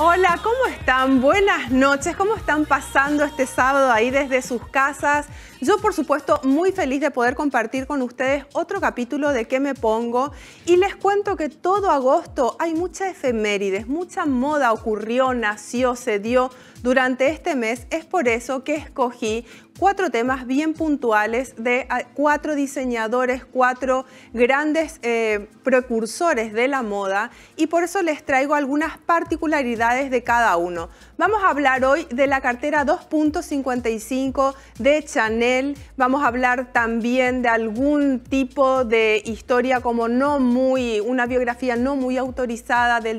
Hola, ¿cómo están? Buenas noches. ¿Cómo están pasando este sábado ahí desde sus casas? Yo, por supuesto, muy feliz de poder compartir con ustedes otro capítulo de ¿Qué me pongo? Y les cuento que todo agosto hay mucha efemérides, mucha moda ocurrió, nació, se dio, durante este mes. Es por eso que escogí cuatro temas bien puntuales de ah, cuatro diseñadores, cuatro grandes eh, precursores de la moda y por eso les traigo algunas particularidades de cada uno. Vamos a hablar hoy de la cartera 2.55 de Chanel, vamos a hablar también de algún tipo de historia como no muy, una biografía no muy autorizada del,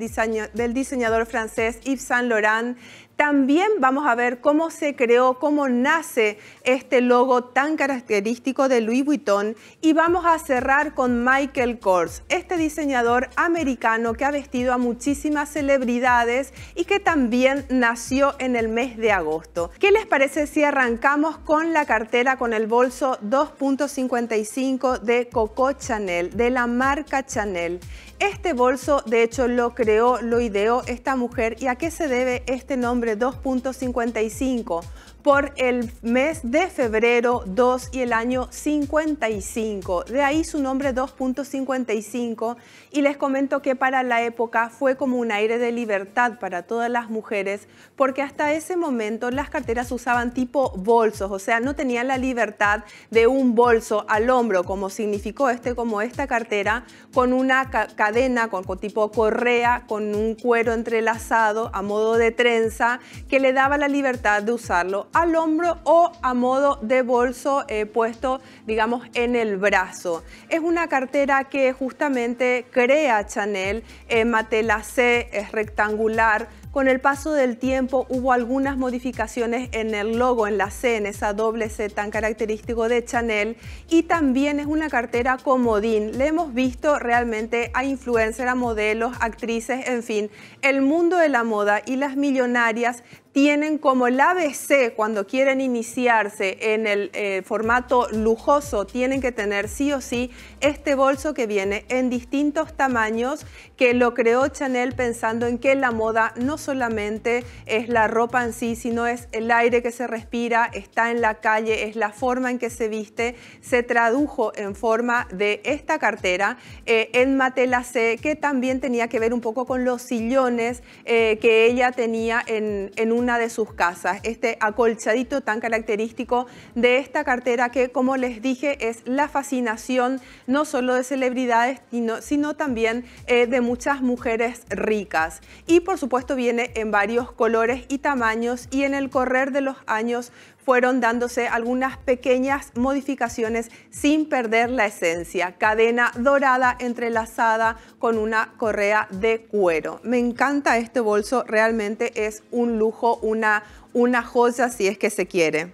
del diseñador francés Yves Saint Laurent, también vamos a ver cómo se creó, cómo nace este logo tan característico de Louis Vuitton y vamos a cerrar con Michael Kors, este diseñador americano que ha vestido a muchísimas celebridades y que también nació en el mes de agosto. ¿Qué les parece si arrancamos con la cartera con el bolso 2.55 de Coco Chanel, de la marca Chanel? Este bolso de hecho lo creó, lo ideó esta mujer y a qué se debe este nombre 2.55 por el mes de febrero 2 y el año 55. De ahí su nombre 2.55 y les comento que para la época fue como un aire de libertad para todas las mujeres porque hasta ese momento las carteras usaban tipo bolsos, o sea, no tenían la libertad de un bolso al hombro como significó este como esta cartera con una cadena con tipo correa con un cuero entrelazado a modo de trenza que le daba la libertad de usarlo al hombro o a modo de bolso eh, puesto, digamos, en el brazo. Es una cartera que justamente crea Chanel, eh, la C, es rectangular, con el paso del tiempo hubo algunas modificaciones en el logo, en la C, en esa doble C tan característico de Chanel. Y también es una cartera comodín. Le hemos visto realmente a influencers, a modelos, actrices, en fin. El mundo de la moda y las millonarias tienen como el ABC cuando quieren iniciarse en el eh, formato lujoso, tienen que tener sí o sí este bolso que viene en distintos tamaños, que lo creó Chanel pensando en que la moda no solamente es la ropa en sí, sino es el aire que se respira, está en la calle, es la forma en que se viste, se tradujo en forma de esta cartera eh, en en C que también tenía que ver un poco con los sillones eh, que ella tenía en, en un una de sus casas, este acolchadito tan característico de esta cartera que, como les dije, es la fascinación no solo de celebridades, sino, también eh, de muchas mujeres ricas. Y por supuesto viene en varios colores y tamaños y en el correr de los años fueron dándose algunas pequeñas modificaciones sin perder la esencia. Cadena dorada entrelazada con una correa de cuero. Me encanta este bolso, realmente es un lujo, una, una joya si es que se quiere.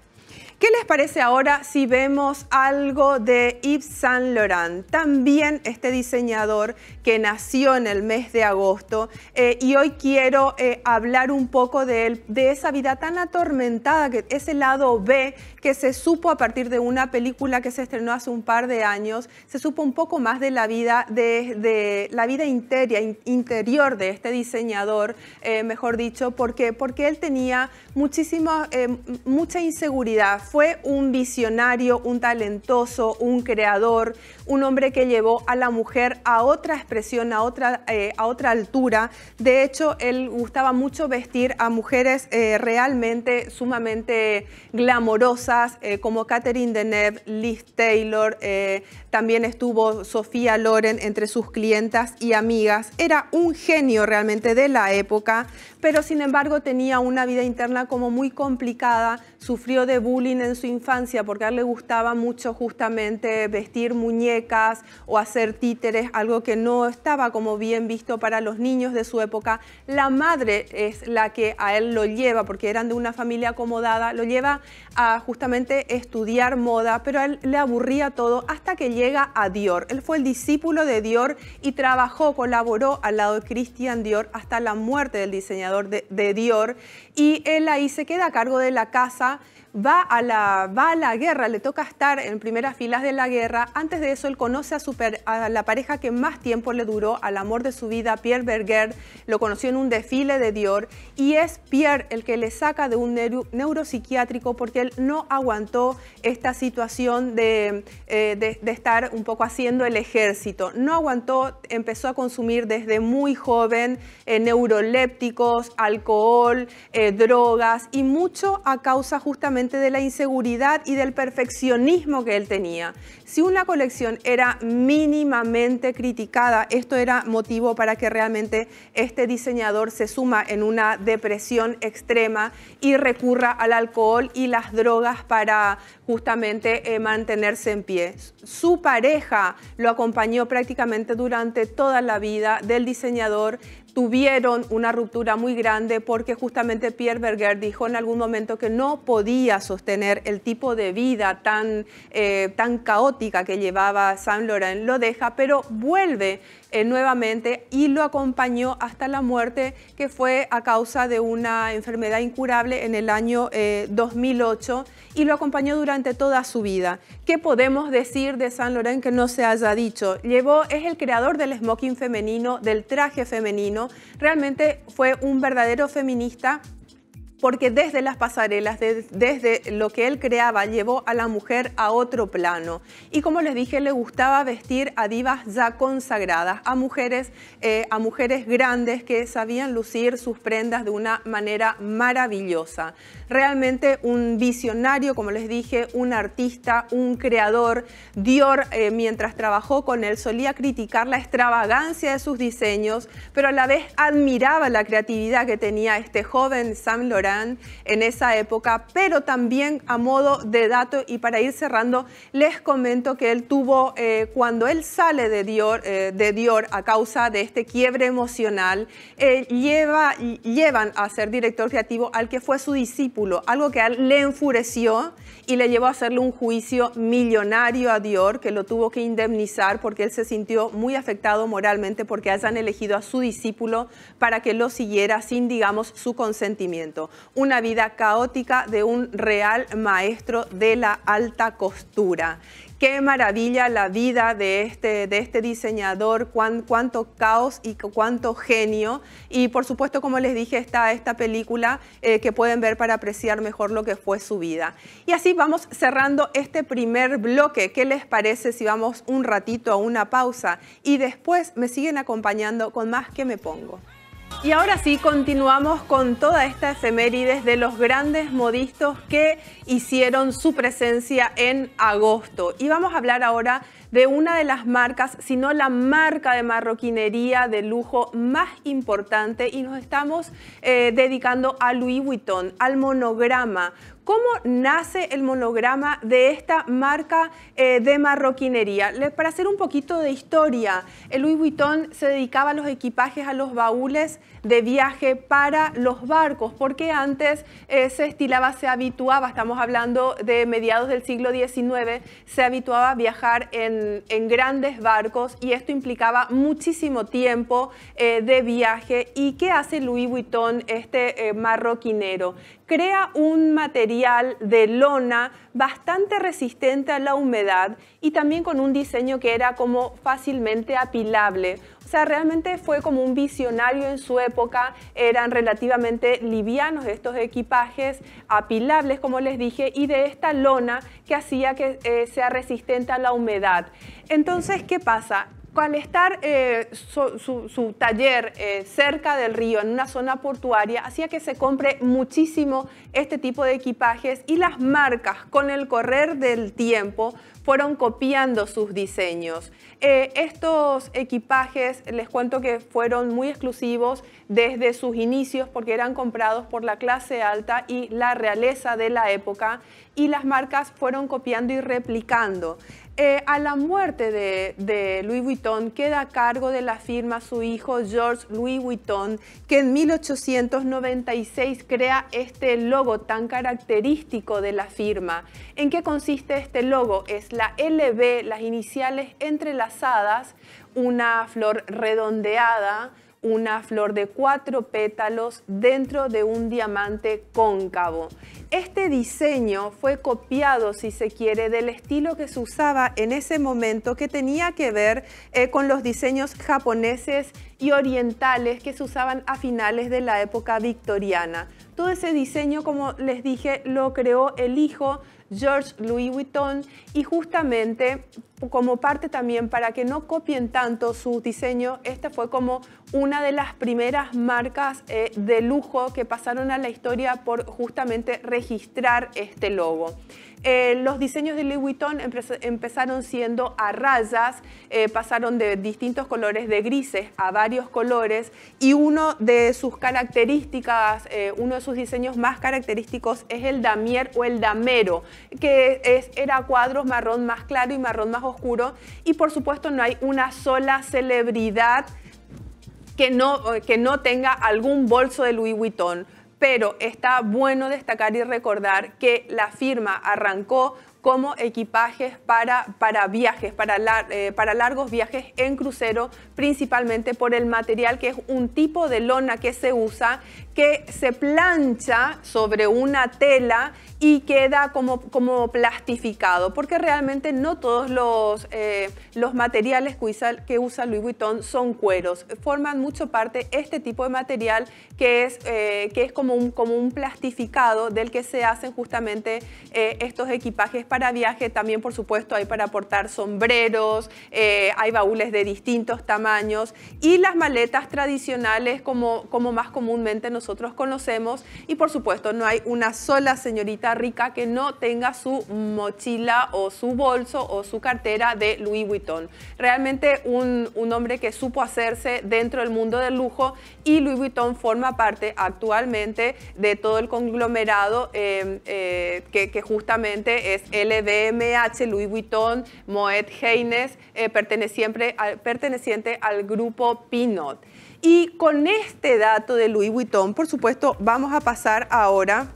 ¿Qué les parece ahora si vemos algo de Yves Saint Laurent? También este diseñador que nació en el mes de agosto eh, y hoy quiero eh, hablar un poco de él, de esa vida tan atormentada, que ese lado B que se supo a partir de una película que se estrenó hace un par de años, se supo un poco más de la vida, de, la vida interior de este diseñador, eh, mejor dicho, porque, porque él tenía muchísima, mucha inseguridad fue un visionario, un talentoso, un creador, un hombre que llevó a la mujer a otra expresión, a otra, eh, a otra altura. De hecho, él gustaba mucho vestir a mujeres eh, realmente sumamente glamorosas, eh, como Catherine Deneuve, Liz Taylor, también estuvo Sofía Loren entre sus clientas y amigas. Era un genio realmente de la época, pero sin embargo tenía una vida interna como muy complicada sufrió de bullying en su infancia porque a él le gustaba mucho justamente vestir muñecas o hacer títeres, algo que no estaba como bien visto para los niños de su época. La madre es la que a él lo lleva, porque eran de una familia acomodada, lo lleva a justamente estudiar moda, pero a él le aburría todo hasta que llega a Dior. Él fue el discípulo de Dior y trabajó, colaboró al lado de Christian Dior hasta la muerte del diseñador de, de Dior y él ahí se queda a cargo de la casa va a, la, va guerra, le toca estar en primeras filas de la guerra. Antes de eso, él conoce a, a la pareja que más tiempo le duró, al amor de su vida, Pierre Berger. Lo conoció en un desfile de Dior y es Pierre el que le saca de un neuropsiquiátrico porque él no aguantó esta situación eh, de, estar un poco haciendo el ejército. No aguantó, empezó a consumir desde muy joven eh, neurolépticos, alcohol, eh, drogas y mucho a causa justamente de la inseguridad y del perfeccionismo que él tenía. Si una colección era mínimamente criticada, esto era motivo para que realmente este diseñador se suma en una depresión extrema y recurra al alcohol y las drogas para justamente eh, mantenerse en pie. Su pareja lo acompañó prácticamente durante toda la vida del diseñador, tuvieron una ruptura muy grande porque justamente Pierre Berger dijo en algún momento que no podía sostener el tipo de vida tan, eh, tan caótica que llevaba San Laurent. Lo deja, pero vuelve eh, nuevamente y lo acompañó hasta la muerte que fue a causa de una enfermedad incurable en el año 2008 eh, y lo acompañó durante toda su vida. ¿Qué podemos decir de San loren que no se haya dicho? Llevó, es el creador del smoking femenino, del traje femenino, realmente fue un verdadero feminista porque desde las pasarelas, desde lo que él creaba, llevó a la mujer a otro plano. Y como les dije, le gustaba vestir a divas ya consagradas, a mujeres, eh, a mujeres grandes que sabían lucir sus prendas de una manera maravillosa. Realmente un visionario, como les dije, un artista, un creador. Dior, eh, mientras trabajó con él, solía criticar la extravagancia de sus diseños, pero a la vez admiraba la creatividad que tenía este joven Sam Laurent en esa época, pero también a modo de dato y para ir cerrando, les comento que él tuvo, eh, cuando él sale de Dior, eh, de Dior a causa de este quiebre emocional, eh, lleva, llevan a ser director creativo al que fue su discípulo, algo que él le enfureció y le llevó a hacerle un juicio millonario a Dior, que lo tuvo que indemnizar porque él se sintió muy afectado moralmente porque hayan elegido a su discípulo para que lo siguiera sin, digamos, su consentimiento. Una vida caótica de un real maestro de la alta costura Qué maravilla la vida de este, de este diseñador, cuánto caos y cuánto genio. Y por supuesto, como les dije, está esta película eh, que pueden ver para apreciar mejor lo que fue su vida. Y así vamos cerrando este primer bloque. ¿Qué les parece si vamos un ratito a una pausa? Y después me siguen acompañando con más que me pongo. Y ahora sí, continuamos con toda esta efemérides de los grandes modistos que hicieron su presencia en agosto. Y vamos a hablar ahora de una de las marcas, si no la marca de marroquinería de lujo más importante y nos estamos eh, dedicando a Louis Vuitton, al monograma. ¿Cómo nace el monograma de esta marca eh, de marroquinería? para hacer un poquito de historia, el Louis Vuitton se dedicaba a los equipajes, a los baúles de viaje para los barcos, porque antes eh, se estilaba, se habituaba, estamos hablando de mediados del siglo XIX, se habituaba a viajar en, grandes barcos y esto implicaba muchísimo tiempo eh, de viaje. ¿Y qué hace Louis Vuitton, este eh, marroquinero? Crea un material de lona bastante resistente a la humedad y también con un diseño que era como fácilmente apilable realmente fue como un visionario en su época, eran relativamente livianos estos equipajes, apilables como les dije, y de esta lona que hacía que eh, sea resistente a la humedad. Entonces, ¿qué pasa? al estar eh, su, taller eh, cerca del río, en una zona portuaria, hacía que se compre muchísimo este tipo de equipajes y las marcas con el correr del tiempo fueron copiando sus diseños. Eh, estos equipajes les cuento que fueron muy exclusivos desde sus inicios porque eran comprados por la clase alta y la realeza de la época y las marcas fueron copiando y replicando. Eh, a la muerte de, de, Louis Vuitton queda a cargo de la firma su hijo George Louis Vuitton, que en 1896 crea este logo tan característico de la firma. ¿En qué consiste este logo? Es la LB, las iniciales entrelazadas, una flor redondeada, una flor de cuatro pétalos dentro de un diamante cóncavo. Este diseño fue copiado, si se quiere, del estilo que se usaba en ese momento que tenía que ver eh, con los diseños japoneses y orientales que se usaban a finales de la época victoriana. Todo ese diseño, como les dije, lo creó el hijo George Louis Vuitton y justamente como parte también para que no copien tanto su diseño, esta fue como una de las primeras marcas eh, de lujo que pasaron a la historia por justamente registrar este logo. Eh, los diseños de Louis Vuitton empezaron siendo a rayas, eh, pasaron de distintos colores de grises a varios colores y uno de sus características, eh, uno de sus diseños más característicos es el damier o el damero, que era cuadros marrón más claro y marrón más oscuro y por supuesto no hay una sola celebridad que no, que no tenga algún bolso de Louis Vuitton pero está bueno destacar y recordar que la firma arrancó como equipajes para, viajes, para, eh, para largos viajes en crucero, principalmente por el material que es un tipo de lona que se usa que se plancha sobre una tela y queda como, como plastificado, porque realmente no todos los, eh, los materiales que usa, que usa, Louis Vuitton son cueros. Forman mucho parte este tipo de material que es, eh, que es como, un, como un plastificado del que se hacen justamente eh, estos equipajes para viaje. También, por supuesto, hay para portar sombreros, hay baúles de distintos tamaños y las maletas tradicionales como, como más comúnmente nosotros nosotros conocemos. Y por supuesto, no hay una sola señorita rica que no tenga su mochila o su bolso o su cartera de Louis Vuitton. Realmente un, hombre que supo hacerse dentro del mundo del lujo y Louis Vuitton forma parte actualmente de todo el conglomerado eh, eh, que, justamente es LVMH, Louis Vuitton, Moet Heines, eh, perteneciente, al, perteneciente al grupo Pinot. Y con este dato de Louis Vuitton, por supuesto, vamos a pasar ahora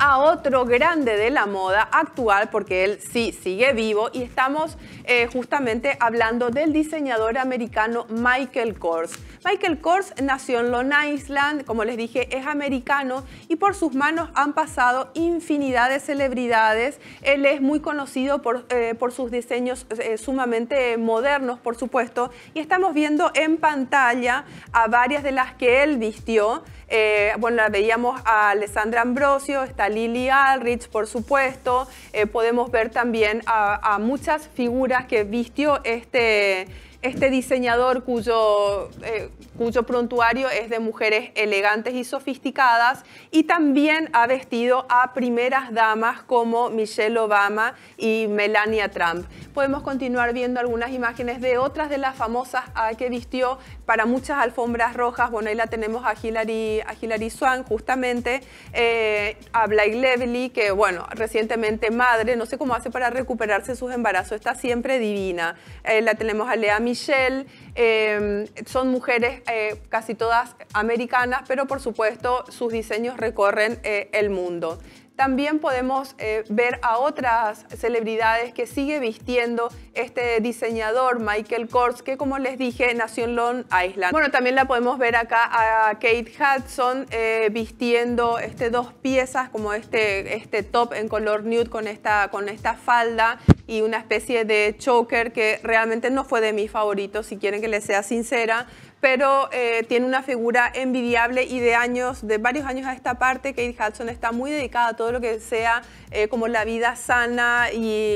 a otro grande de la moda actual, porque él sí sigue vivo, y estamos eh, justamente hablando del diseñador americano Michael Kors. Michael Kors nació en Long Island, como les dije, es americano y por sus manos han pasado infinidad de celebridades. Él es muy conocido por, eh, sus diseños eh, sumamente modernos, por supuesto, y estamos viendo en pantalla a varias de las que él vistió. Eh, bueno, veíamos a Alessandra Ambrosio, está Lily Alrich, por supuesto. podemos ver también a muchas figuras que vistió este este diseñador cuyo, eh, cuyo prontuario es de mujeres elegantes y sofisticadas y también ha vestido a primeras damas como Michelle Obama y Melania Trump. Podemos continuar viendo algunas imágenes de otras de las famosas ah, que vistió para muchas alfombras rojas. Bueno, ahí la tenemos a Hilary, a Hilary Swan justamente, eh, a Blake Lively, que bueno, recientemente madre, no sé cómo hace para recuperarse sus embarazos, está siempre divina. Eh, la tenemos a Lea Michelle Michelle. Em, son mujeres eh, casi todas americanas, pero por supuesto sus diseños recorren eh, el mundo. También podemos eh, ver a otras celebridades que sigue vistiendo este diseñador Michael Kors, que como les dije, nació en Long Island. Bueno, también la podemos ver acá a Kate Hudson eh, vistiendo este, dos piezas, como este, este top en color nude con esta, con esta falda y una especie de choker que realmente no fue de mis favoritos, si quieren que les sea sincera pero eh, tiene una figura envidiable y de años, de varios años a esta parte, Kate Hudson está muy dedicada a todo lo que sea eh, como la vida sana y,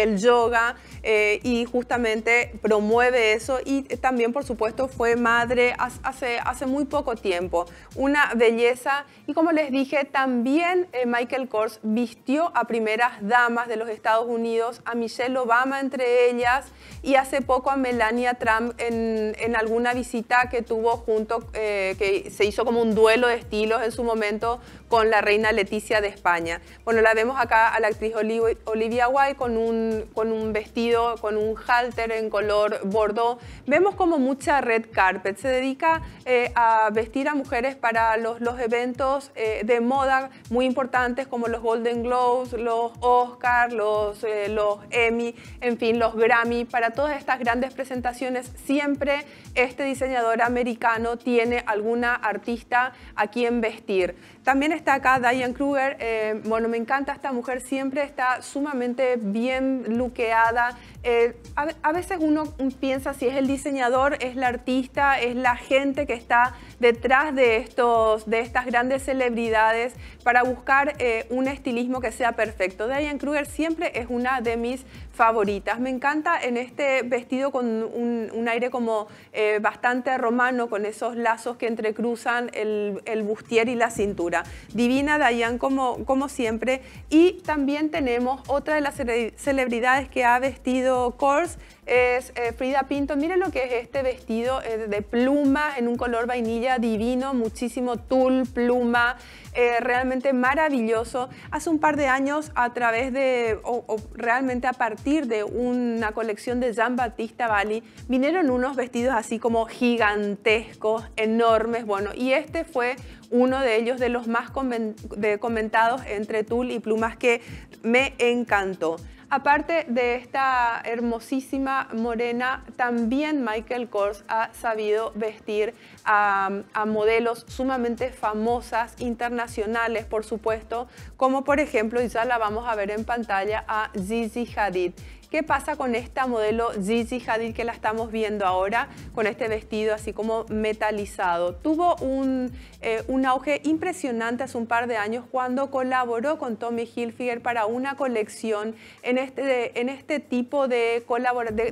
el yoga eh, y justamente promueve eso y también por supuesto fue madre hace, hace muy poco tiempo, una belleza y como les dije también Michael Kors vistió a primeras damas de los Estados Unidos, a Michelle Obama entre ellas y hace poco a Melania Trump en, en alguna visita que tuvo junto, eh, que se hizo como un duelo de estilos en su momento con la reina Leticia de España. Bueno, la vemos acá a la actriz Olivia Wilde con un, con un vestido, con un halter en color bordeaux. Vemos como mucha red carpet. Se dedica eh, a vestir a mujeres para los, los eventos eh, de moda muy importantes como los Golden Globes, los Oscar, los, eh, los Emmy, en fin, los Grammy. Para todas estas grandes presentaciones siempre este diseñador americano tiene alguna artista a quien vestir. También está acá, Diane Kruger. Eh, bueno, me encanta esta mujer, siempre está sumamente bien luqueada, eh, a, veces uno piensa si es el diseñador, es la artista, es la gente que está detrás de, estos, de estas grandes celebridades para buscar eh, un estilismo que sea perfecto. Diane Kruger siempre es una de mis favoritas. Me encanta en este vestido con un, aire como eh, bastante romano, con esos lazos que entrecruzan el, bustier y la cintura. Divina Diane como siempre. Y también tenemos otra de las celebridades que ha vestido Course es eh, Frida Pinto. Miren lo que es este vestido eh, de pluma en un color vainilla divino, muchísimo tul, pluma, eh, realmente maravilloso. Hace un par de años a través de, o, realmente a partir de una colección de Jean Baptiste Bali, vinieron unos vestidos así como gigantescos, enormes, bueno, y este fue uno de ellos de los más comentados entre tul y plumas que me encantó. Aparte de esta hermosísima morena, también Michael Kors ha sabido vestir a, modelos sumamente famosas, internacionales, por supuesto, como por ejemplo, y ya la vamos a ver en pantalla, a Zizi Hadid ¿Qué pasa con esta modelo Gigi Hadid que la estamos viendo ahora con este vestido así como metalizado? Tuvo eh, un, auge impresionante hace un par de años cuando colaboró con Tommy Hilfiger para una colección en este, en este tipo de,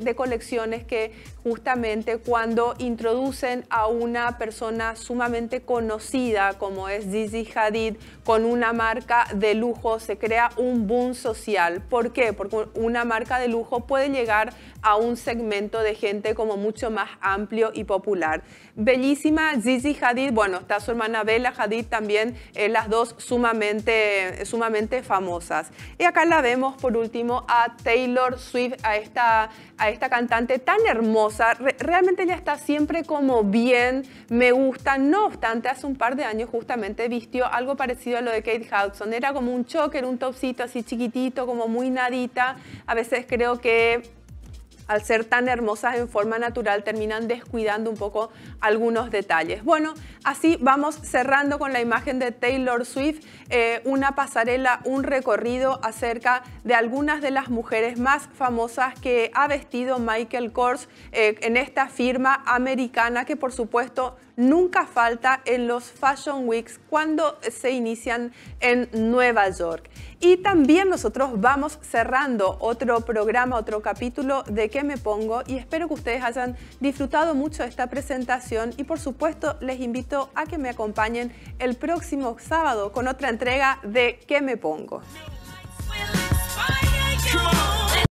de colecciones que justamente cuando introducen a una persona sumamente conocida como es Gigi Hadid con una marca de lujo se crea un boom social. ¿Por qué? Porque una marca de lujo puede llegar a un segmento de gente como mucho más amplio y popular. Bellísima Gigi Hadid, bueno, está su hermana Bella Hadid también, eh, las dos sumamente, sumamente famosas. Y acá la vemos por último a Taylor Swift, a esta, a esta cantante tan hermosa. realmente ella está siempre como bien, me gusta. No obstante, hace un par de años justamente vistió algo parecido a lo de Kate Hudson. Era como un choker, un topsito así chiquitito, como muy nadita. A veces que creo que al ser tan hermosas en forma natural terminan descuidando un poco algunos detalles. Bueno, así vamos cerrando con la imagen de Taylor Swift, eh, una pasarela, un recorrido acerca de algunas de las mujeres más famosas que ha vestido Michael Kors eh, en esta firma americana que por supuesto nunca falta en los Fashion Weeks cuando se inician en Nueva York. Y también nosotros vamos cerrando otro programa, otro capítulo de ¿Qué me pongo? Y espero que ustedes hayan disfrutado mucho esta presentación y por supuesto les invito a que me acompañen el próximo sábado con otra entrega de ¿Qué me pongo?